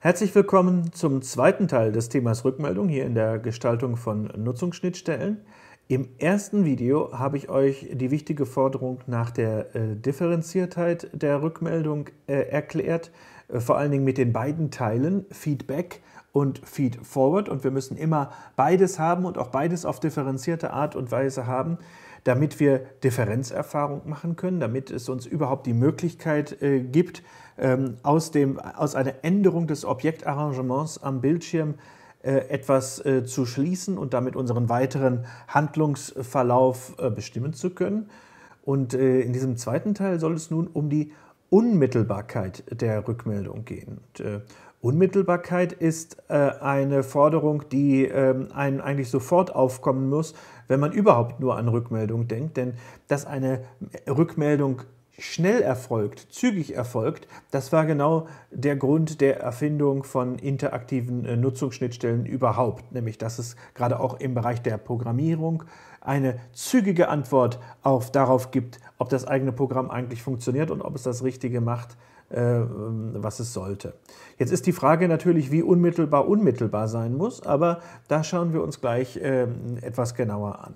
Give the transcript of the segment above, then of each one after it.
Herzlich willkommen zum zweiten Teil des Themas Rückmeldung hier in der Gestaltung von Nutzungsschnittstellen. Im ersten Video habe ich euch die wichtige Forderung nach der äh, Differenziertheit der Rückmeldung äh, erklärt, äh, vor allen Dingen mit den beiden Teilen Feedback und Feed Forward und wir müssen immer beides haben und auch beides auf differenzierte Art und Weise haben, damit wir Differenzerfahrung machen können, damit es uns überhaupt die Möglichkeit gibt, ähm, aus, dem, aus einer Änderung des Objektarrangements am Bildschirm äh, etwas äh, zu schließen und damit unseren weiteren Handlungsverlauf äh, bestimmen zu können. Und in diesem zweiten Teil soll es nun um die Unmittelbarkeit der Rückmeldung gehen. Und, Unmittelbarkeit ist äh, eine Forderung, die ähm, einen eigentlich sofort aufkommen muss, wenn man überhaupt nur an Rückmeldung denkt. Denn dass eine Rückmeldung schnell erfolgt, zügig erfolgt, das war genau der Grund der Erfindung von interaktiven äh, Nutzungsschnittstellen überhaupt, nämlich dass es gerade auch im Bereich der Programmierung eine zügige Antwort auf, darauf gibt, ob das eigene Programm eigentlich funktioniert und ob es das Richtige macht, äh, ähm, was es sollte. Jetzt ist die Frage natürlich, wie unmittelbar unmittelbar sein muss, aber da schauen wir uns gleich ähm, etwas genauer an.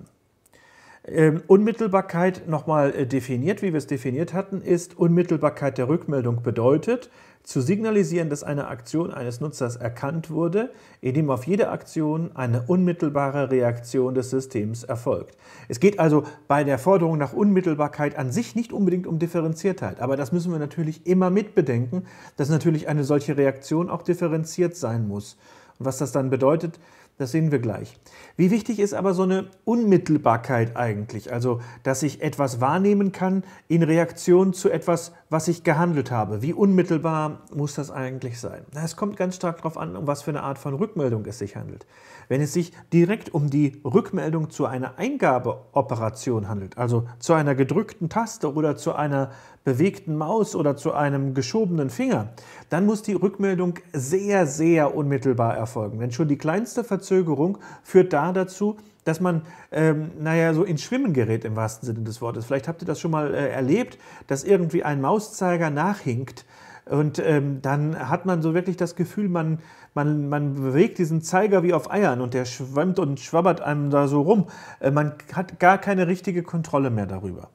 Ähm, Unmittelbarkeit nochmal äh, definiert, wie wir es definiert hatten, ist Unmittelbarkeit der Rückmeldung bedeutet, zu signalisieren, dass eine Aktion eines Nutzers erkannt wurde, indem auf jede Aktion eine unmittelbare Reaktion des Systems erfolgt. Es geht also bei der Forderung nach Unmittelbarkeit an sich nicht unbedingt um Differenziertheit, aber das müssen wir natürlich immer mitbedenken, dass natürlich eine solche Reaktion auch differenziert sein muss. Und was das dann bedeutet, das sehen wir gleich. Wie wichtig ist aber so eine Unmittelbarkeit eigentlich? Also, dass ich etwas wahrnehmen kann in Reaktion zu etwas was ich gehandelt habe. Wie unmittelbar muss das eigentlich sein? es kommt ganz stark darauf an, um was für eine Art von Rückmeldung es sich handelt. Wenn es sich direkt um die Rückmeldung zu einer Eingabeoperation handelt, also zu einer gedrückten Taste oder zu einer bewegten Maus oder zu einem geschobenen Finger, dann muss die Rückmeldung sehr, sehr unmittelbar erfolgen. Denn schon die kleinste Verzögerung führt da dazu, dass man, ähm, naja, so ins Schwimmen gerät im wahrsten Sinne des Wortes. Vielleicht habt ihr das schon mal äh, erlebt, dass irgendwie ein Mauszeiger nachhinkt. Und ähm, dann hat man so wirklich das Gefühl, man, man, man bewegt diesen Zeiger wie auf Eiern und der schwimmt und schwabbert einem da so rum. Äh, man hat gar keine richtige Kontrolle mehr darüber.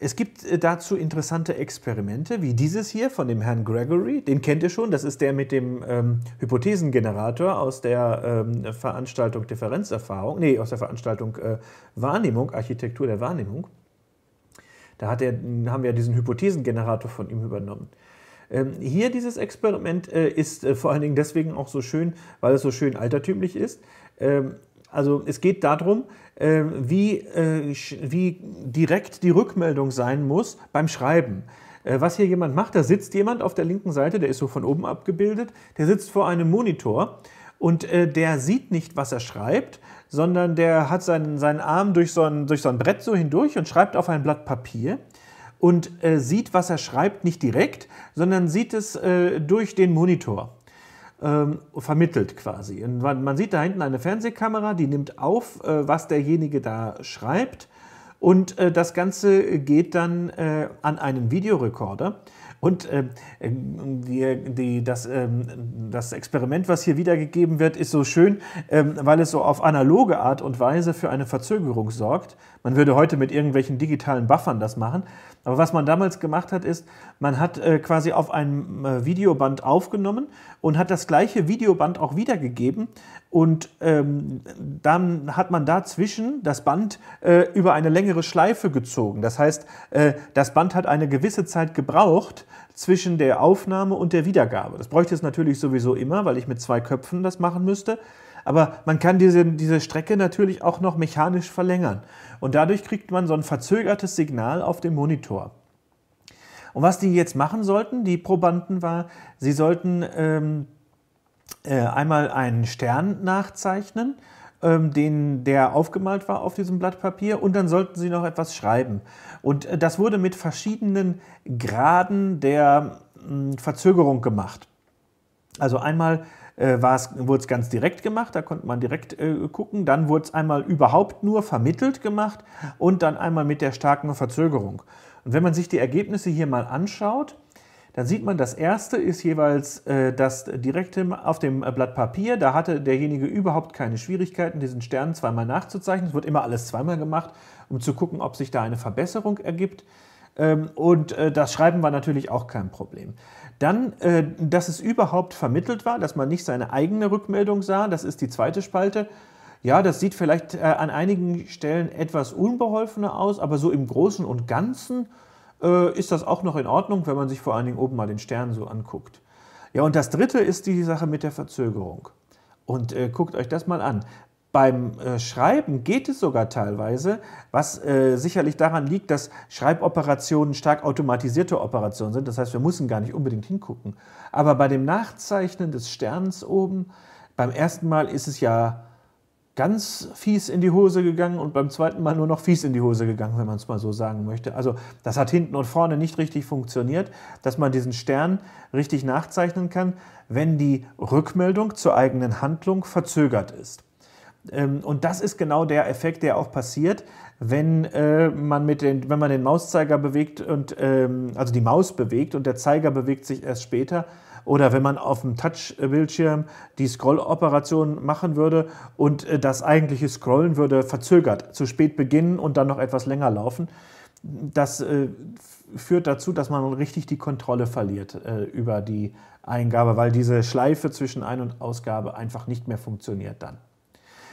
Es gibt äh, dazu interessante Experimente, wie dieses hier von dem Herrn Gregory. Den kennt ihr schon, das ist der mit dem ähm, Hypothesengenerator aus der ähm, Veranstaltung Differenzerfahrung, nee, aus der Veranstaltung äh, Wahrnehmung, Architektur der Wahrnehmung. Da er, haben wir diesen Hypothesengenerator von ihm übernommen. Ähm, hier dieses Experiment äh, ist äh, vor allen Dingen deswegen auch so schön, weil es so schön altertümlich ist. Ähm, also es geht darum, äh, wie, äh, wie direkt die Rückmeldung sein muss beim Schreiben. Äh, was hier jemand macht, da sitzt jemand auf der linken Seite, der ist so von oben abgebildet, der sitzt vor einem Monitor und der sieht nicht, was er schreibt, sondern der hat seinen, seinen Arm durch so, ein, durch so ein Brett so hindurch und schreibt auf ein Blatt Papier und sieht, was er schreibt, nicht direkt, sondern sieht es durch den Monitor ähm, vermittelt quasi. Und man, man, sieht da hinten eine Fernsehkamera, die nimmt auf, äh, was derjenige da schreibt. Und äh, das Ganze geht dann äh, an einen Videorekorder. Und äh, die, ähm, die, das, äh, das Experiment, was hier wiedergegeben wird, ist so schön, äh, weil es so auf analoge Art und Weise für eine Verzögerung sorgt. Man würde heute mit irgendwelchen digitalen Buffern das machen. Aber was man damals gemacht hat, ist, man hat äh, quasi auf einem äh, Videoband aufgenommen und hat das gleiche Videoband auch wiedergegeben und ähm, dann hat man dazwischen das Band äh, über eine längere Schleife gezogen. Das heißt, äh, das Band hat eine gewisse Zeit gebraucht zwischen der Aufnahme und der Wiedergabe. Das bräuchte es natürlich sowieso immer, weil ich mit zwei Köpfen das machen müsste. Aber man kann diese, diese Strecke natürlich auch noch mechanisch verlängern. Und dadurch kriegt man so ein verzögertes Signal auf dem Monitor. Und was die jetzt machen sollten, die Probanden, war, sie sollten ähm, äh, einmal einen Stern nachzeichnen, ähm, den, der aufgemalt war auf diesem Blatt Papier, und dann sollten Sie noch etwas schreiben. Und äh, das wurde mit verschiedenen Graden der mh, mm, Verzögerung gemacht. Also einmal äh, wurde es ganz direkt gemacht, da konnte man direkt äh, gucken. Dann wurde es einmal überhaupt nur vermittelt gemacht und dann einmal mit der starken Verzögerung. Und wenn man sich die Ergebnisse hier mal anschaut, dann sieht man, das erste ist jeweils äh, das direkte auf dem äh, Blatt Papier. Da hatte derjenige überhaupt keine Schwierigkeiten, diesen Stern zweimal nachzuzeichnen. Es wird immer alles zweimal gemacht, um zu gucken, ob sich da eine Verbesserung ergibt. Ähm, und äh, das Schreiben war natürlich auch kein Problem. Dann, äh, dass es überhaupt vermittelt war, dass man nicht seine eigene Rückmeldung sah, das ist die zweite Spalte. Ja, das sieht vielleicht äh, an einigen Stellen etwas unbeholfener aus, aber so im Großen und Ganzen äh, ist das auch noch in Ordnung, wenn man sich vor allen Dingen oben mal den Stern so anguckt. Ja, und das dritte ist die Sache mit der Verzögerung. Und äh, guckt euch das mal an. Beim äh, Schreiben geht es sogar teilweise, was äh, sicherlich daran liegt, dass Schreiboperationen stark automatisierte Operationen sind. Das heißt, wir müssen gar nicht unbedingt hingucken. Aber bei dem Nachzeichnen des Sterns oben, beim ersten Mal ist es ja ganz fies in die Hose gegangen und beim zweiten Mal nur noch fies in die Hose gegangen, wenn man es mal so sagen möchte. Also das hat hinten und vorne nicht richtig funktioniert, dass man diesen Stern richtig nachzeichnen kann, wenn die Rückmeldung zur eigenen Handlung verzögert ist. Ähm, und das ist genau der Effekt, der auch passiert, wenn äh, man mit den, wenn man den Mauszeiger bewegt und ähm, also die Maus bewegt und der Zeiger bewegt sich erst später, oder wenn man auf dem Touch-Bildschirm die Scroll-Operation machen würde und äh, das eigentliche Scrollen würde verzögert, zu spät beginnen und dann noch etwas länger laufen. Das äh, führt dazu, dass man richtig die Kontrolle verliert äh, über die Eingabe, weil diese Schleife zwischen Ein- und Ausgabe einfach nicht mehr funktioniert dann.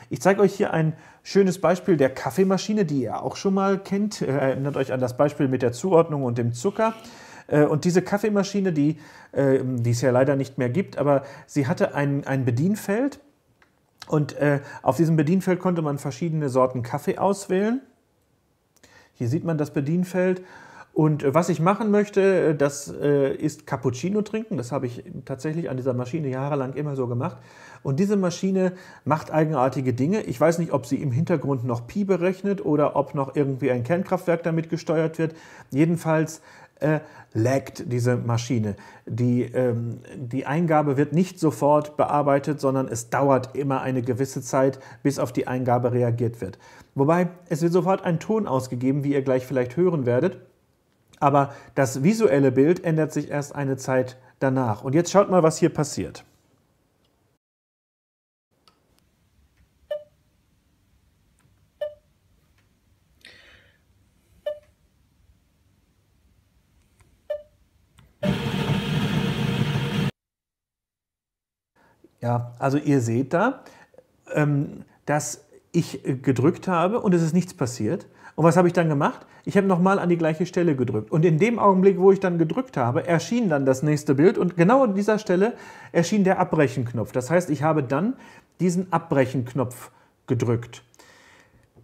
Ich zeige euch hier ein schönes Beispiel der Kaffeemaschine, die ihr auch schon mal kennt. Erinnert euch an das Beispiel mit der Zuordnung und dem Zucker. Äh, und diese Kaffeemaschine, die, ähm, die es ja leider nicht mehr gibt, aber sie hatte ein, ein Bedienfeld. Und äh, auf diesem Bedienfeld konnte man verschiedene Sorten Kaffee auswählen. Hier sieht man das Bedienfeld. Und äh, was ich machen möchte, das ist Cappuccino trinken. Das habe ich tatsächlich an dieser Maschine jahrelang immer so gemacht. Und diese Maschine macht eigenartige Dinge. Ich weiß nicht, ob sie im Hintergrund noch Pi berechnet oder ob noch irgendwie ein Kernkraftwerk damit gesteuert wird. Jedenfalls äh, laggt diese Maschine. Die, ähm, die Eingabe wird nicht sofort bearbeitet, sondern es dauert immer eine gewisse Zeit, bis auf die Eingabe reagiert wird. Wobei es wird sofort ein Ton ausgegeben, wie ihr gleich vielleicht hören werdet. Aber das visuelle Bild ändert sich erst eine Zeit danach. Und jetzt schaut mal, was hier passiert. Ja, also ihr seht da, ähm, dass ich äh, gedrückt habe und es ist nichts passiert. Und was habe ich dann gemacht? Ich habe nochmal an die gleiche Stelle gedrückt. Und in dem Augenblick, wo ich dann gedrückt habe, erschien dann das nächste Bild und genau an dieser Stelle erschien der Abbrechenknopf. Das heißt, ich habe dann diesen Abbrechenknopf gedrückt.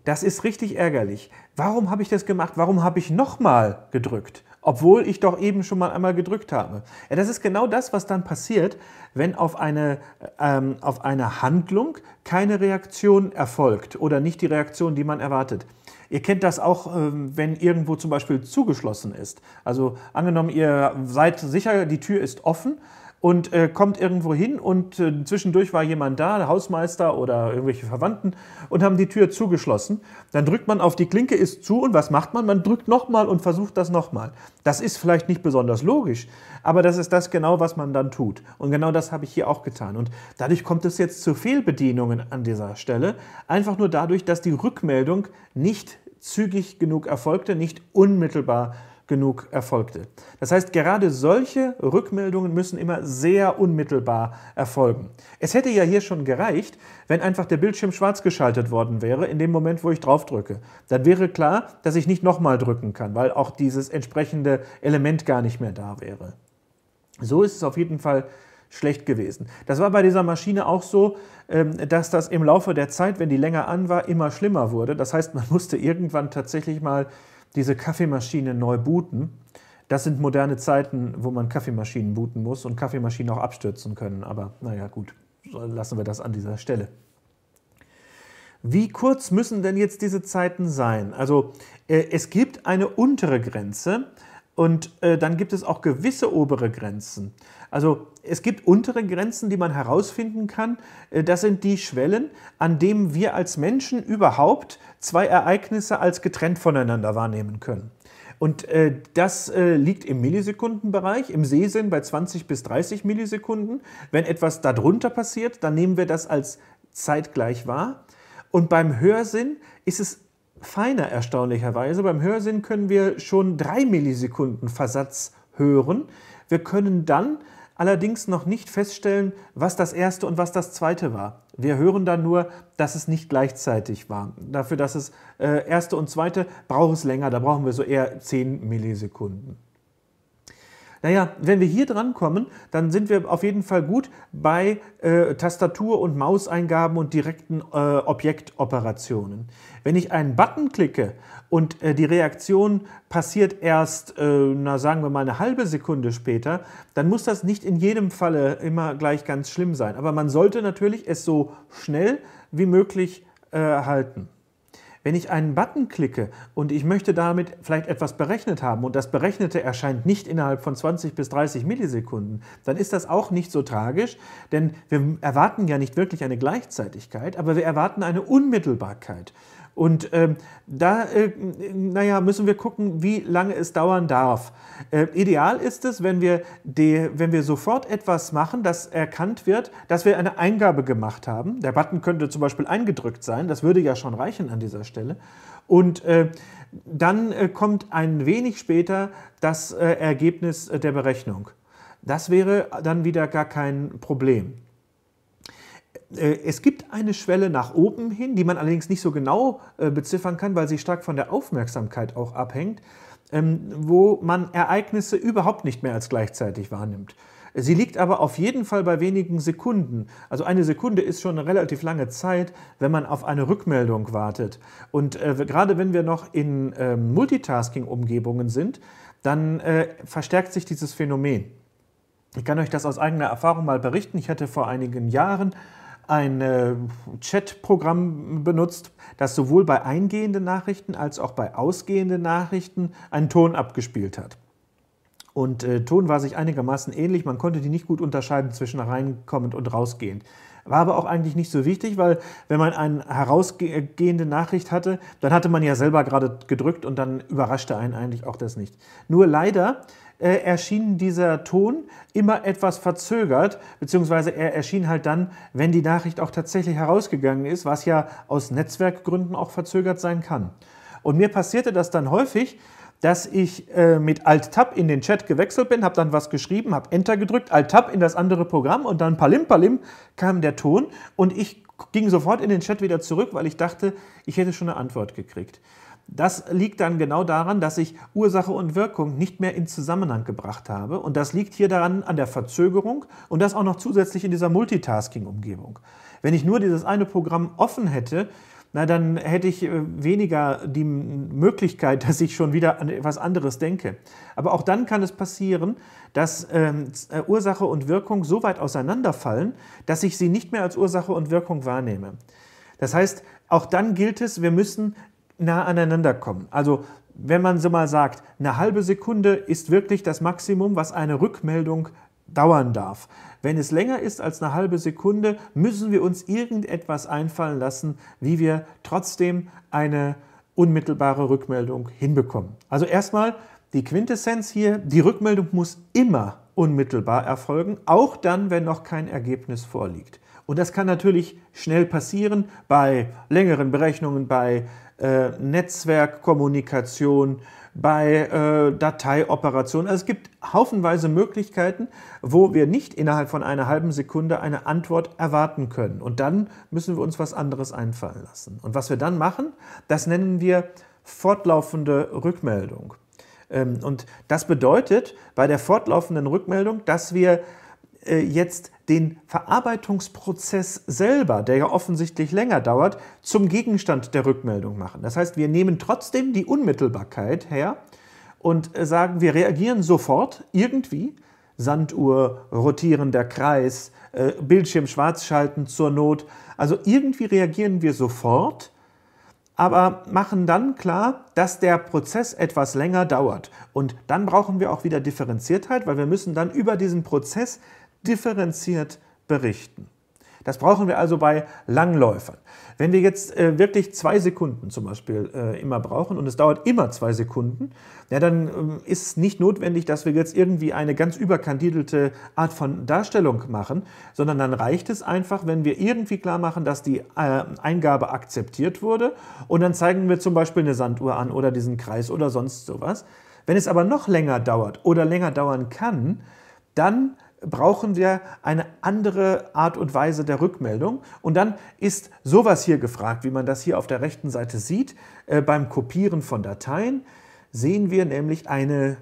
Das ist richtig ärgerlich. Warum habe ich das gemacht? Warum habe ich nochmal gedrückt? obwohl ich doch eben schon mal einmal gedrückt habe. Ja, das ist genau das, was dann passiert, wenn auf eine, ähm, auf eine Handlung keine Reaktion erfolgt oder nicht die Reaktion, die man erwartet. Ihr kennt das auch, ähm, wenn irgendwo zum Beispiel zugeschlossen ist. Also angenommen, ihr seid sicher, die Tür ist offen, und äh, kommt irgendwo hin und äh, zwischendurch war jemand da, der Hausmeister oder irgendwelche Verwandten und haben die Tür zugeschlossen. Dann drückt man auf die Klinke, ist zu und was macht man? Man drückt nochmal und versucht das nochmal. Das ist vielleicht nicht besonders logisch, aber das ist das genau, was man dann tut. Und genau das habe ich hier auch getan. Und dadurch kommt es jetzt zu Fehlbedienungen an dieser Stelle, einfach nur dadurch, dass die Rückmeldung nicht zügig genug erfolgte, nicht unmittelbar erfolgte genug erfolgte. Das heißt, gerade solche Rückmeldungen müssen immer sehr unmittelbar erfolgen. Es hätte ja hier schon gereicht, wenn einfach der Bildschirm schwarz geschaltet worden wäre, in dem Moment, wo ich draufdrücke. Dann wäre klar, dass ich nicht nochmal drücken kann, weil auch dieses entsprechende Element gar nicht mehr da wäre. So ist es auf jeden Fall schlecht gewesen. Das war bei dieser Maschine auch so, ähm, dass das im Laufe der Zeit, wenn die länger an war, immer schlimmer wurde. Das heißt, man musste irgendwann tatsächlich mal diese Kaffeemaschine neu booten. Das sind moderne Zeiten, wo man Kaffeemaschinen booten muss und Kaffeemaschinen auch abstürzen können. Aber naja, gut, lassen wir das an dieser Stelle. Wie kurz müssen denn jetzt diese Zeiten sein? Also äh, es gibt eine untere Grenze, und äh, dann gibt es auch gewisse obere Grenzen. Also es gibt untere Grenzen, die man herausfinden kann. Äh, das sind die Schwellen, an denen wir als Menschen überhaupt zwei Ereignisse als getrennt voneinander wahrnehmen können. Und äh, das äh, liegt im Millisekundenbereich, im Sehsinn bei 20 bis 30 Millisekunden. Wenn etwas darunter passiert, dann nehmen wir das als zeitgleich wahr. Und beim Hörsinn ist es feiner erstaunlicherweise. Beim Hörsinn können wir schon drei Millisekunden Versatz hören. Wir können dann allerdings noch nicht feststellen, was das erste und was das zweite war. Wir hören dann nur, dass es nicht gleichzeitig war. Dafür, dass es äh, erste und zweite, braucht es länger. Da brauchen wir so eher zehn Millisekunden. Naja, wenn wir hier dran kommen, dann sind wir auf jeden Fall gut bei äh, Tastatur- und Mauseingaben und direkten äh, Objektoperationen. Wenn ich einen Button klicke und äh, die Reaktion passiert erst, äh, na sagen wir mal eine halbe Sekunde später, dann muss das nicht in jedem Falle immer gleich ganz schlimm sein. Aber man sollte natürlich es so schnell wie möglich äh, halten. Wenn ich einen Button klicke und ich möchte damit vielleicht etwas berechnet haben und das Berechnete erscheint nicht innerhalb von 20 bis 30 Millisekunden, dann ist das auch nicht so tragisch, denn wir erwarten ja nicht wirklich eine Gleichzeitigkeit, aber wir erwarten eine Unmittelbarkeit. Und ähm, da, äh, naja, müssen wir gucken, wie lange es dauern darf. Äh, ideal ist es, wenn wir, die, wenn wir sofort etwas machen, das erkannt wird, dass wir eine Eingabe gemacht haben. Der Button könnte zum Beispiel eingedrückt sein, das würde ja schon reichen an dieser Stelle. Und äh, dann äh, kommt ein wenig später das äh, Ergebnis äh, der Berechnung. Das wäre dann wieder gar kein Problem. Äh, es gibt eine Schwelle nach oben hin, die man allerdings nicht so genau äh, beziffern kann, weil sie stark von der Aufmerksamkeit auch abhängt, ähm, wo man Ereignisse überhaupt nicht mehr als gleichzeitig wahrnimmt. Sie liegt aber auf jeden Fall bei wenigen Sekunden. Also eine Sekunde ist schon eine relativ lange Zeit, wenn man auf eine Rückmeldung wartet. Und äh, gerade wenn wir noch in äh, Multitasking-Umgebungen sind, dann äh, verstärkt sich dieses Phänomen. Ich kann euch das aus eigener Erfahrung mal berichten. Ich hatte vor einigen Jahren ein äh, Chatprogramm benutzt, das sowohl bei eingehenden Nachrichten als auch bei ausgehenden Nachrichten einen Ton abgespielt hat. Und äh, Ton war sich einigermaßen ähnlich, man konnte die nicht gut unterscheiden zwischen reinkommend und rausgehend. War aber auch eigentlich nicht so wichtig, weil wenn man eine herausgehende Nachricht hatte, dann hatte man ja selber gerade gedrückt und dann überraschte einen eigentlich auch das nicht. Nur leider äh, erschien dieser Ton immer etwas verzögert, beziehungsweise er erschien halt dann, wenn die Nachricht auch tatsächlich herausgegangen ist, was ja aus Netzwerkgründen auch verzögert sein kann. Und mir passierte das dann häufig, dass ich äh, mit Alt-Tab in den Chat gewechselt bin, habe dann was geschrieben, habe Enter gedrückt, Alt-Tab in das andere Programm und dann palim palim kam der Ton und ich ging sofort in den Chat wieder zurück, weil ich dachte, ich hätte schon eine Antwort gekriegt. Das liegt dann genau daran, dass ich Ursache und Wirkung nicht mehr in Zusammenhang gebracht habe. Und das liegt hier daran an der Verzögerung und das auch noch zusätzlich in dieser Multitasking-Umgebung. Wenn ich nur dieses eine Programm offen hätte, na, dann hätte ich äh, weniger die Möglichkeit, dass ich schon wieder an etwas anderes denke. Aber auch dann kann es passieren, dass ähm, äh, Ursache und Wirkung so weit auseinanderfallen, dass ich sie nicht mehr als Ursache und Wirkung wahrnehme. Das heißt, auch dann gilt es, wir müssen nah aneinander kommen. Also wenn man so mal sagt, eine halbe Sekunde ist wirklich das Maximum, was eine Rückmeldung dauern darf. Wenn es länger ist als eine halbe Sekunde, müssen wir uns irgendetwas einfallen lassen, wie wir trotzdem eine unmittelbare Rückmeldung hinbekommen. Also erstmal die Quintessenz hier, die Rückmeldung muss immer unmittelbar erfolgen, auch dann, wenn noch kein Ergebnis vorliegt. Und das kann natürlich schnell passieren bei längeren Berechnungen, bei äh, Netzwerkkommunikation, bei äh, Dateioperationen. Also es gibt haufenweise Möglichkeiten, wo wir nicht innerhalb von einer halben Sekunde eine Antwort erwarten können. Und dann müssen wir uns was anderes einfallen lassen. Und was wir dann machen, das nennen wir fortlaufende Rückmeldung. Ähm, und das bedeutet bei der fortlaufenden Rückmeldung, dass wir äh, jetzt den Verarbeitungsprozess selber, der ja offensichtlich länger dauert, zum Gegenstand der Rückmeldung machen. Das heißt, wir nehmen trotzdem die Unmittelbarkeit her und äh, sagen, wir reagieren sofort irgendwie. Sanduhr, rotierender Kreis, äh, Bildschirm schwarz schalten zur Not. Also irgendwie reagieren wir sofort, aber machen dann klar, dass der Prozess etwas länger dauert. Und dann brauchen wir auch wieder Differenziertheit, weil wir müssen dann über diesen Prozess differenziert berichten. Das brauchen wir also bei Langläufern. Wenn wir jetzt äh, wirklich zwei Sekunden zum Beispiel äh, immer brauchen und es dauert immer zwei Sekunden, ja, dann ähm, ist es nicht notwendig, dass wir jetzt irgendwie eine ganz überkandidelte Art von Darstellung machen, sondern dann reicht es einfach, wenn wir irgendwie klar machen, dass die äh, Eingabe akzeptiert wurde und dann zeigen wir zum Beispiel eine Sanduhr an oder diesen Kreis oder sonst sowas. Wenn es aber noch länger dauert oder länger dauern kann, dann brauchen wir eine andere Art und Weise der Rückmeldung. Und dann ist sowas hier gefragt, wie man das hier auf der rechten Seite sieht. Äh, beim Kopieren von Dateien sehen wir nämlich eine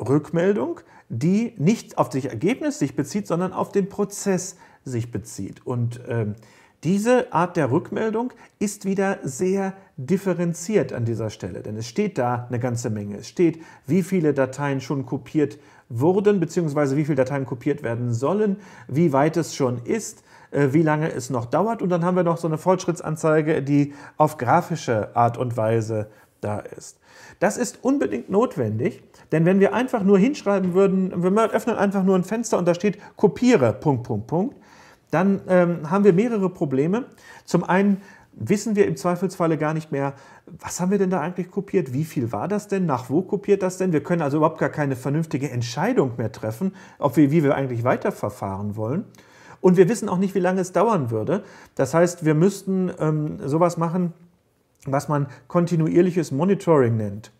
Rückmeldung, die nicht auf das Ergebnis sich bezieht, sondern auf den Prozess sich bezieht. Und ähm, diese Art der Rückmeldung ist wieder sehr differenziert an dieser Stelle, denn es steht da eine ganze Menge. Es steht, wie viele Dateien schon kopiert wurden wurden, beziehungsweise wie viele Dateien kopiert werden sollen, wie weit es schon ist, äh, wie lange es noch dauert. Und dann haben wir noch so eine Fortschrittsanzeige, die auf grafische Art und Weise da ist. Das ist unbedingt notwendig, denn wenn wir einfach nur hinschreiben würden, wir öffnen einfach nur ein Fenster und da steht kopiere, Punkt, Punkt, Punkt, dann ähm, haben wir mehrere Probleme. Zum einen wissen wir im Zweifelsfalle gar nicht mehr, was haben wir denn da eigentlich kopiert, wie viel war das denn, nach wo kopiert das denn. Wir können also überhaupt gar keine vernünftige Entscheidung mehr treffen, ob wir, wie wir eigentlich weiterverfahren wollen. Und wir wissen auch nicht, wie lange es dauern würde. Das heißt, wir müssten ähm, sowas machen, was man kontinuierliches Monitoring nennt.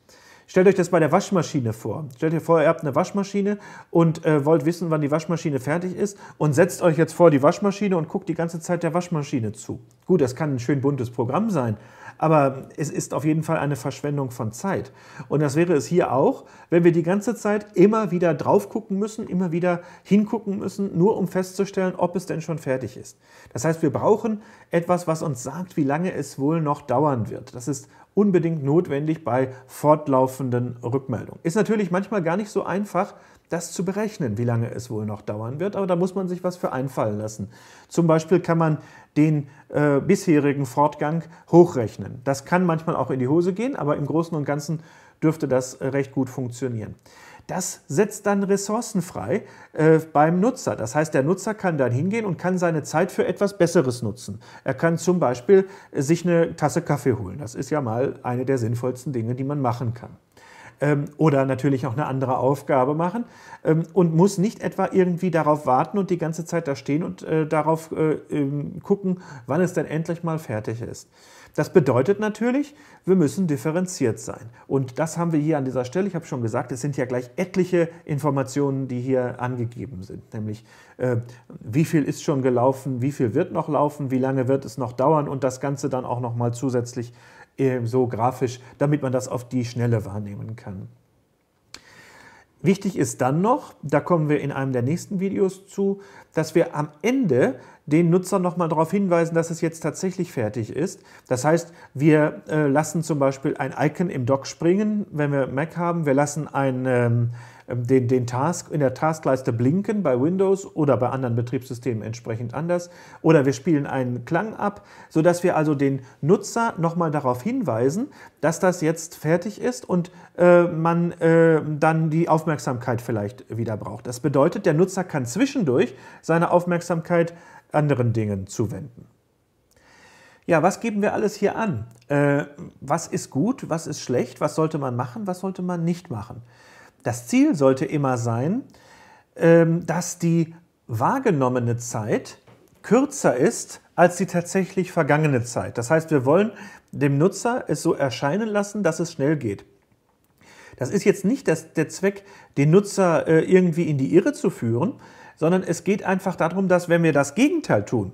Stellt euch das bei der Waschmaschine vor. Stellt euch vor, ihr habt eine Waschmaschine und äh, wollt wissen, wann die Waschmaschine fertig ist und setzt euch jetzt vor die Waschmaschine und guckt die ganze Zeit der Waschmaschine zu. Gut, das kann ein schön buntes Programm sein, aber es ist auf jeden Fall eine Verschwendung von Zeit. Und das wäre es hier auch, wenn wir die ganze Zeit immer wieder drauf gucken müssen, immer wieder hingucken müssen, nur um festzustellen, ob es denn schon fertig ist. Das heißt, wir brauchen etwas, was uns sagt, wie lange es wohl noch dauern wird. Das ist unbedingt notwendig bei fortlaufenden Rückmeldungen. Ist natürlich manchmal gar nicht so einfach, das zu berechnen, wie lange es wohl noch dauern wird, aber da muss man sich was für einfallen lassen. Zum Beispiel kann man den äh, bisherigen Fortgang hochrechnen. Das kann manchmal auch in die Hose gehen, aber im Großen und Ganzen dürfte das äh, recht gut funktionieren. Das setzt dann Ressourcen frei äh, beim Nutzer. Das heißt, der Nutzer kann dann hingehen und kann seine Zeit für etwas Besseres nutzen. Er kann zum Beispiel äh, sich eine Tasse Kaffee holen. Das ist ja mal eine der sinnvollsten Dinge, die man machen kann ähm, oder natürlich auch eine andere Aufgabe machen ähm, und muss nicht etwa irgendwie darauf warten und die ganze Zeit da stehen und äh, darauf äh, ähm, gucken, wann es denn endlich mal fertig ist. Das bedeutet natürlich, wir müssen differenziert sein. Und das haben wir hier an dieser Stelle. Ich habe schon gesagt, es sind ja gleich etliche Informationen, die hier angegeben sind. Nämlich, äh, wie viel ist schon gelaufen, wie viel wird noch laufen, wie lange wird es noch dauern und das Ganze dann auch nochmal zusätzlich äh, so grafisch, damit man das auf die Schnelle wahrnehmen kann. Wichtig ist dann noch, da kommen wir in einem der nächsten Videos zu, dass wir am Ende den Nutzer nochmal darauf hinweisen, dass es jetzt tatsächlich fertig ist. Das heißt, wir äh, lassen zum Beispiel ein Icon im Dock springen, wenn wir Mac haben. Wir lassen ein Ähm, ähm, den, den Task in der Taskleiste blinken bei Windows oder bei anderen Betriebssystemen entsprechend anders. Oder wir spielen einen Klang ab, sodass wir also den Nutzer nochmal darauf hinweisen, dass das jetzt fertig ist und äh, man äh, dann die Aufmerksamkeit vielleicht wieder braucht. Das bedeutet, der Nutzer kann zwischendurch seine Aufmerksamkeit anderen Dingen zuwenden. Ja, was geben wir alles hier an? Äh, was ist gut, was ist schlecht, was sollte man machen, was sollte man nicht machen? Das Ziel sollte immer sein, ähm, dass die wahrgenommene Zeit kürzer ist als die tatsächlich vergangene Zeit. Das heißt, wir wollen dem Nutzer es so erscheinen lassen, dass es schnell geht. Das ist jetzt nicht der Zweck, den Nutzer äh, irgendwie in die Irre zu führen, sondern es geht einfach darum, dass wenn wir das Gegenteil tun,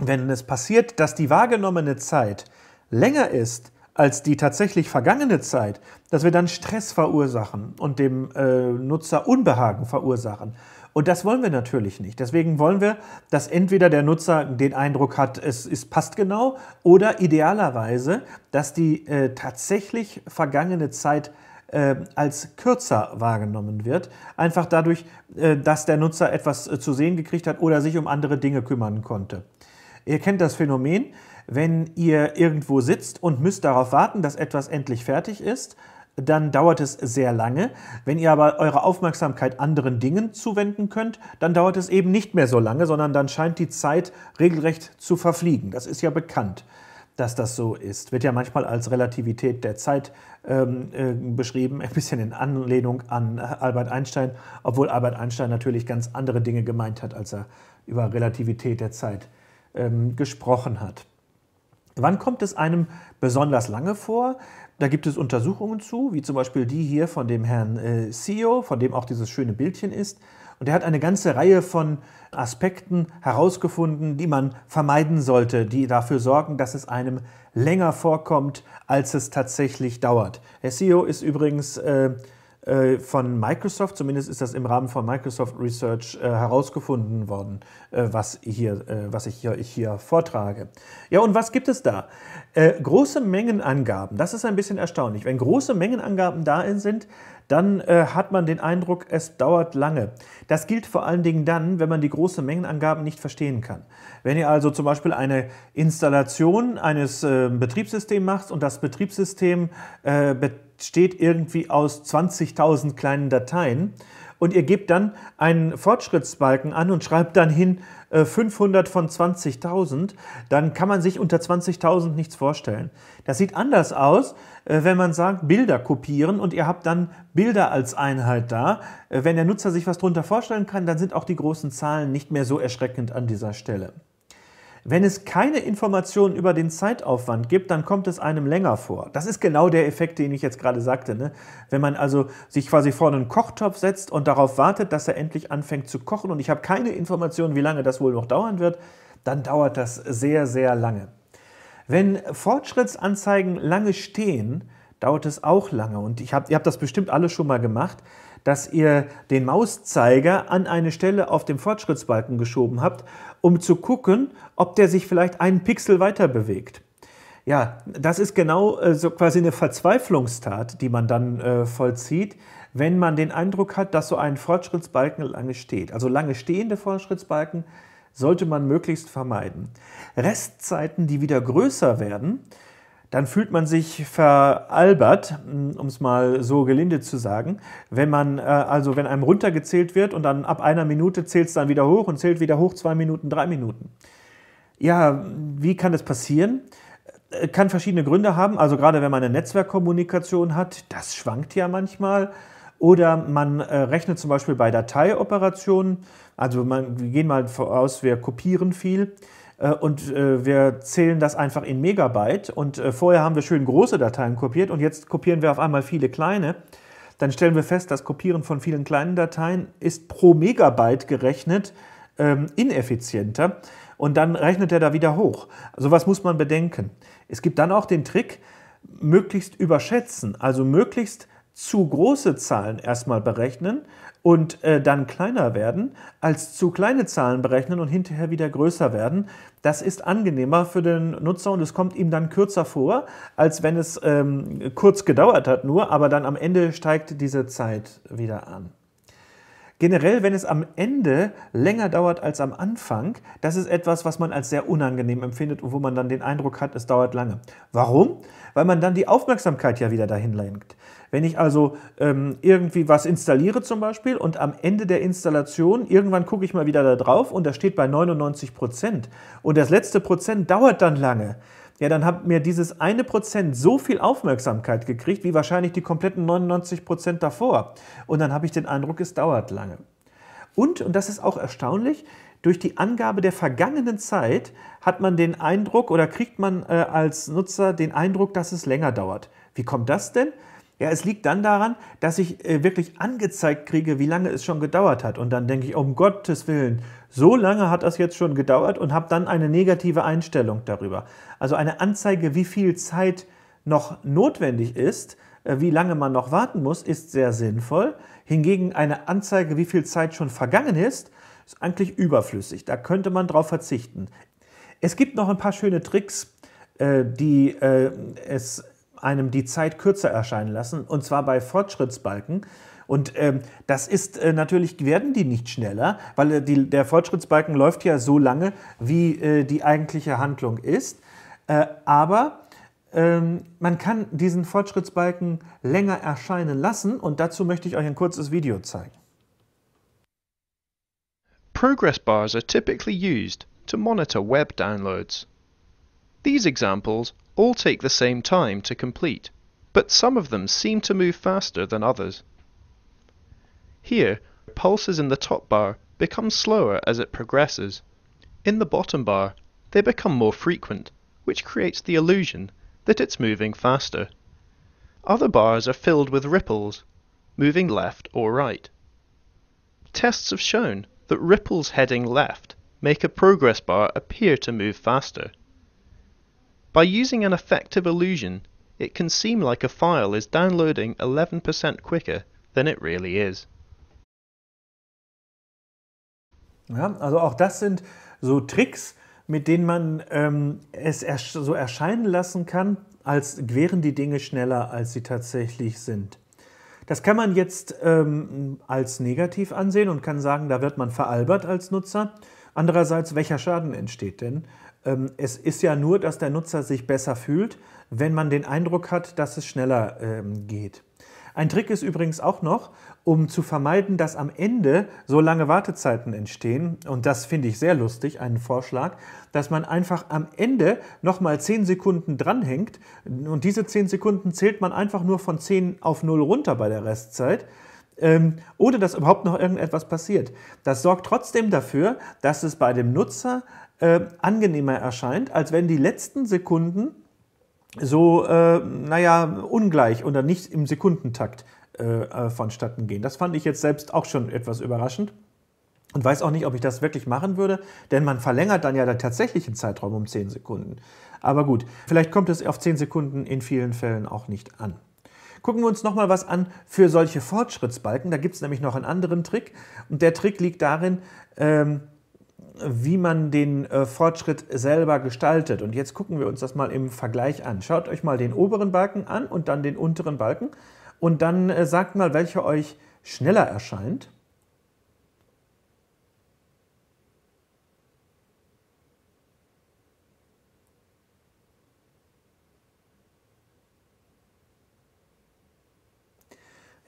wenn es passiert, dass die wahrgenommene Zeit länger ist als die tatsächlich vergangene Zeit, dass wir dann Stress verursachen und dem äh, Nutzer Unbehagen verursachen. Und das wollen wir natürlich nicht. Deswegen wollen wir, dass entweder der Nutzer den Eindruck hat, es, es passt genau, oder idealerweise, dass die äh, tatsächlich vergangene Zeit äh, als kürzer wahrgenommen wird. Einfach dadurch, äh, dass der Nutzer etwas äh, zu sehen gekriegt hat oder sich um andere Dinge kümmern konnte. Ihr kennt das Phänomen, wenn ihr irgendwo sitzt und müsst darauf warten, dass etwas endlich fertig ist, dann dauert es sehr lange. Wenn ihr aber eure Aufmerksamkeit anderen Dingen zuwenden könnt, dann dauert es eben nicht mehr so lange, sondern dann scheint die Zeit regelrecht zu verfliegen. Das ist ja bekannt, dass das so ist. Wird ja manchmal als Relativität der Zeit ähm, äh, beschrieben, ein bisschen in Anlehnung an Albert Einstein, obwohl Albert Einstein natürlich ganz andere Dinge gemeint hat, als er über Relativität der Zeit ähm, gesprochen hat. Wann kommt es einem besonders lange vor? Da gibt es Untersuchungen zu, wie zum Beispiel die hier von dem Herrn äh, CEO, von dem auch dieses schöne Bildchen ist. Und er hat eine ganze Reihe von Aspekten herausgefunden, die man vermeiden sollte, die dafür sorgen, dass es einem länger vorkommt, als es tatsächlich dauert. Herr CEO ist übrigens äh, äh, von Microsoft, zumindest ist das im Rahmen von Microsoft Research äh, herausgefunden worden, äh, was, hier, was ich, hier, ich hier vortrage. Ja, und was gibt es da? große Mengenangaben, das ist ein bisschen erstaunlich. Wenn große Mengenangaben da sind, dann hat man den Eindruck, es dauert lange. Das gilt vor allen Dingen dann, wenn man die großen Mengenangaben nicht verstehen kann. Wenn ihr also zum Beispiel eine Installation eines Betriebssystems macht und das Betriebssystem äh, steht irgendwie aus 20.000 kleinen Dateien und ihr gebt dann einen Fortschrittsbalken an und schreibt dann hin äh, 500 von 20.000, dann kann man sich unter 20.000 nichts vorstellen. Das sieht anders aus, äh, wenn man sagt Bilder kopieren und ihr habt dann Bilder als Einheit da. Äh, wenn der Nutzer sich was drunter vorstellen kann, dann sind auch die großen Zahlen nicht mehr so erschreckend an dieser Stelle. Wenn es keine Informationen über den Zeitaufwand gibt, dann kommt es einem länger vor. Das ist genau der Effekt, den ich jetzt gerade sagte. Ne? Wenn man also sich quasi vor einen Kochtopf setzt und darauf wartet, dass er endlich anfängt zu kochen und ich habe keine Informationen, wie lange das wohl noch dauern wird, dann dauert das sehr, sehr lange. Wenn Fortschrittsanzeigen lange stehen, dauert es auch lange. Und ich hab, ihr habt das bestimmt alle schon mal gemacht, dass ihr den Mauszeiger an eine Stelle auf dem Fortschrittsbalken geschoben habt, um zu gucken, ob der sich vielleicht einen Pixel weiter bewegt. Ja, das ist genau äh, so quasi eine Verzweiflungstat, die man dann äh, vollzieht, wenn man den Eindruck hat, dass so ein Fortschrittsbalken lange steht. Also lange stehende Fortschrittsbalken sollte man möglichst vermeiden. Restzeiten, die wieder größer werden, dann fühlt man sich veralbert, mm, um es mal so gelinde zu sagen. Wenn man, äh, also wenn einem runtergezählt wird und dann ab einer Minute zählt es dann wieder hoch und zählt wieder hoch, zwei Minuten, drei Minuten. Ja, wie kann das passieren? Äh, kann verschiedene Gründe haben, also gerade wenn man eine Netzwerkkommunikation hat, das schwankt ja manchmal. Oder man äh, rechnet zum Beispiel bei Dateioperationen, also man, wir gehen mal voraus, wir kopieren viel äh, und äh, wir zählen das einfach in Megabyte und äh, vorher haben wir schön große Dateien kopiert und jetzt kopieren wir auf einmal viele kleine, dann stellen wir fest, das Kopieren von vielen kleinen Dateien ist pro Megabyte gerechnet ähm, ineffizienter und dann rechnet er da wieder hoch. Sowas muss man bedenken. Es gibt dann auch den Trick, möglichst überschätzen, also möglichst zu große Zahlen erstmal berechnen und äh, dann kleiner werden, als zu kleine Zahlen berechnen und hinterher wieder größer werden. Das ist angenehmer für den Nutzer und es kommt ihm dann kürzer vor, als wenn es ähm, kurz gedauert hat nur, aber dann am Ende steigt diese Zeit wieder an. Generell, wenn es am Ende länger dauert als am Anfang, das ist etwas, was man als sehr unangenehm empfindet und wo man dann den Eindruck hat, es dauert lange. Warum? Weil man dann die Aufmerksamkeit ja wieder dahin lenkt. Wenn ich also ähm, irgendwie was installiere zum Beispiel und am Ende der Installation, irgendwann gucke ich mal wieder da drauf und da steht bei 99 Prozent und das letzte Prozent dauert dann lange, ja, dann hat mir dieses eine Prozent so viel Aufmerksamkeit gekriegt, wie wahrscheinlich die kompletten 99 Prozent davor. Und dann habe ich den Eindruck, es dauert lange. Und, und das ist auch erstaunlich, durch die Angabe der vergangenen Zeit hat man den Eindruck oder kriegt man äh, als Nutzer den Eindruck, dass es länger dauert. Wie kommt das denn? Ja, es liegt dann daran, dass ich äh, wirklich angezeigt kriege, wie lange es schon gedauert hat. Und dann denke ich, um Gottes Willen, so lange hat das jetzt schon gedauert und habe dann eine negative Einstellung darüber. Also eine Anzeige, wie viel Zeit noch notwendig ist, äh, wie lange man noch warten muss, ist sehr sinnvoll. Hingegen eine Anzeige, wie viel Zeit schon vergangen ist, ist eigentlich überflüssig. Da könnte man drauf verzichten. Es gibt noch ein paar schöne Tricks, äh, die äh, es einem die Zeit kürzer erscheinen lassen, und zwar bei Fortschrittsbalken. Und ähm, das ist äh, natürlich, werden die nicht schneller, weil äh, die, der Fortschrittsbalken läuft ja so lange, wie äh, die eigentliche Handlung ist. Äh, aber ähm, man kann diesen Fortschrittsbalken länger erscheinen lassen und dazu möchte ich euch ein kurzes Video zeigen. Progress bars are typically used to monitor web downloads. These examples all take the same time to complete, but some of them seem to move faster than others. Here, pulses in the top bar become slower as it progresses. In the bottom bar, they become more frequent, which creates the illusion that it's moving faster. Other bars are filled with ripples, moving left or right. Tests have shown that ripples heading left make a progress bar appear to move faster. By using an effective illusion, it can seem like a file is downloading 11% quicker than it really is. Ja, also auch das sind so Tricks, mit denen man ähm, es ersch so erscheinen lassen kann, als wären die Dinge schneller, als sie tatsächlich sind. Das kann man jetzt ähm, als negativ ansehen und kann sagen, da wird man veralbert als Nutzer. Andererseits, welcher Schaden entsteht denn, ähm, es ist ja nur, dass der Nutzer sich besser fühlt, wenn man den Eindruck hat, dass es schneller ähm, geht. Ein Trick ist übrigens auch noch, um zu vermeiden, dass am Ende so lange Wartezeiten entstehen, und das finde ich sehr lustig, einen Vorschlag, dass man einfach am Ende nochmal 10 Sekunden dranhängt und diese 10 Sekunden zählt man einfach nur von 10 auf 0 runter bei der Restzeit. Ähm, oder dass überhaupt noch irgendetwas passiert. Das sorgt trotzdem dafür, dass es bei dem Nutzer äh, angenehmer erscheint, als wenn die letzten Sekunden so, äh, naja, ungleich oder nicht im Sekundentakt äh, äh, vonstatten gehen. Das fand ich jetzt selbst auch schon etwas überraschend und weiß auch nicht, ob ich das wirklich machen würde, denn man verlängert dann ja den tatsächlichen Zeitraum um 10 Sekunden. Aber gut, vielleicht kommt es auf 10 Sekunden in vielen Fällen auch nicht an. Gucken wir uns nochmal was an für solche Fortschrittsbalken. Da gibt es nämlich noch einen anderen Trick. Und der Trick liegt darin, ähm, wie man den äh, Fortschritt selber gestaltet. Und jetzt gucken wir uns das mal im Vergleich an. Schaut euch mal den oberen Balken an und dann den unteren Balken und dann äh, sagt mal, welcher euch schneller erscheint.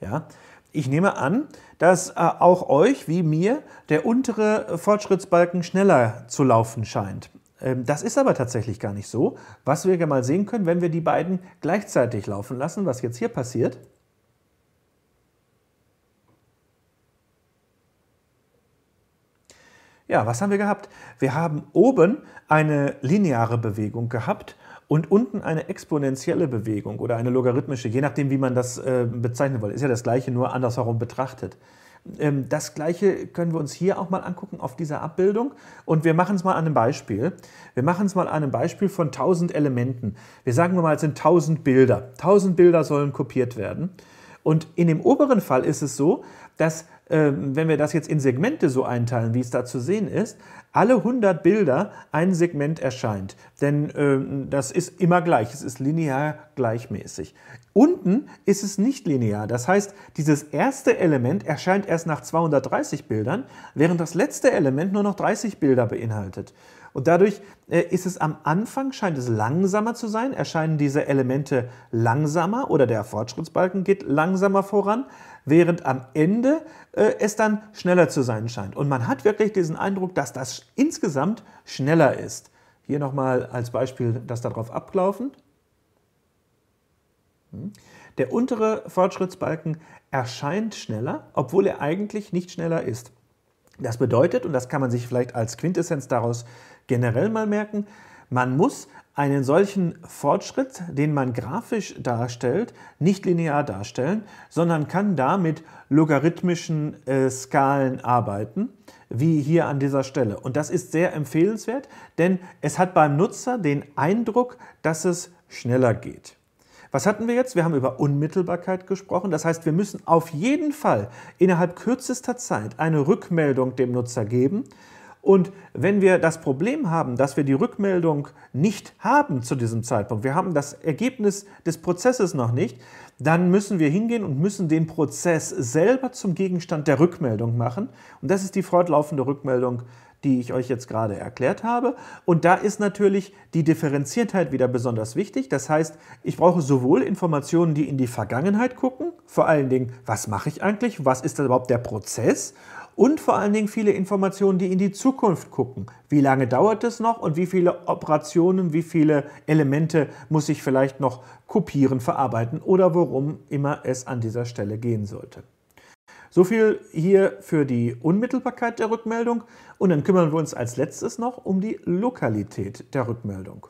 Ja, ich nehme an, dass äh, auch euch wie mir der untere äh, Fortschrittsbalken schneller zu laufen scheint. Ähm, das ist aber tatsächlich gar nicht so. Was wir mal sehen können, wenn wir die beiden gleichzeitig laufen lassen, was jetzt hier passiert. Ja, was haben wir gehabt? Wir haben oben eine lineare Bewegung gehabt und unten eine exponentielle Bewegung oder eine logarithmische, je nachdem, wie man das äh, bezeichnen will, ist ja das gleiche, nur andersherum betrachtet. Ähm, das gleiche können wir uns hier auch mal angucken auf dieser Abbildung und wir machen es mal an einem Beispiel. Wir machen es mal an einem Beispiel von 1000 Elementen. Wir sagen wir mal, es sind 1000 Bilder. 1000 Bilder sollen kopiert werden. Und in dem oberen Fall ist es so, dass ähm, wenn wir das jetzt in Segmente so einteilen, wie es da zu sehen ist, alle 100 Bilder ein Segment erscheint. Denn äh, das ist immer gleich, es ist linear gleichmäßig. Unten ist es nicht linear, das heißt, dieses erste Element erscheint erst nach 230 Bildern, während das letzte Element nur noch 30 Bilder beinhaltet. Und dadurch äh, ist es am Anfang, scheint es langsamer zu sein, erscheinen diese Elemente langsamer oder der Fortschrittsbalken geht langsamer voran während am Ende äh, es dann schneller zu sein scheint. Und man hat wirklich diesen Eindruck, dass das insgesamt schneller ist. Hier nochmal als Beispiel das darauf ablaufend. Hm. Der untere Fortschrittsbalken erscheint schneller, obwohl er eigentlich nicht schneller ist. Das bedeutet, und das kann man sich vielleicht als Quintessenz daraus generell mal merken, man muss einen solchen Fortschritt, den man grafisch darstellt, nicht linear darstellen, sondern kann da mit logarithmischen äh, Skalen arbeiten, wie hier an dieser Stelle. Und das ist sehr empfehlenswert, denn es hat beim Nutzer den Eindruck, dass es schneller geht. Was hatten wir jetzt? Wir haben über Unmittelbarkeit gesprochen. Das heißt, wir müssen auf jeden Fall innerhalb kürzester Zeit eine Rückmeldung dem Nutzer geben, und wenn wir das Problem haben, dass wir die Rückmeldung nicht haben zu diesem Zeitpunkt, wir haben das Ergebnis des Prozesses noch nicht, dann müssen wir hingehen und müssen den Prozess selber zum Gegenstand der Rückmeldung machen. Und das ist die fortlaufende Rückmeldung, die ich euch jetzt gerade erklärt habe. Und da ist natürlich die Differenziertheit wieder besonders wichtig. Das heißt, ich brauche sowohl Informationen, die in die Vergangenheit gucken, vor allen Dingen, was mache ich eigentlich, was ist überhaupt der Prozess und vor allen Dingen viele Informationen, die in die Zukunft gucken. Wie lange dauert es noch und wie viele Operationen, wie viele Elemente muss ich vielleicht noch kopieren, verarbeiten oder worum immer es an dieser Stelle gehen sollte. So viel hier für die Unmittelbarkeit der Rückmeldung und dann kümmern wir uns als letztes noch um die Lokalität der Rückmeldung.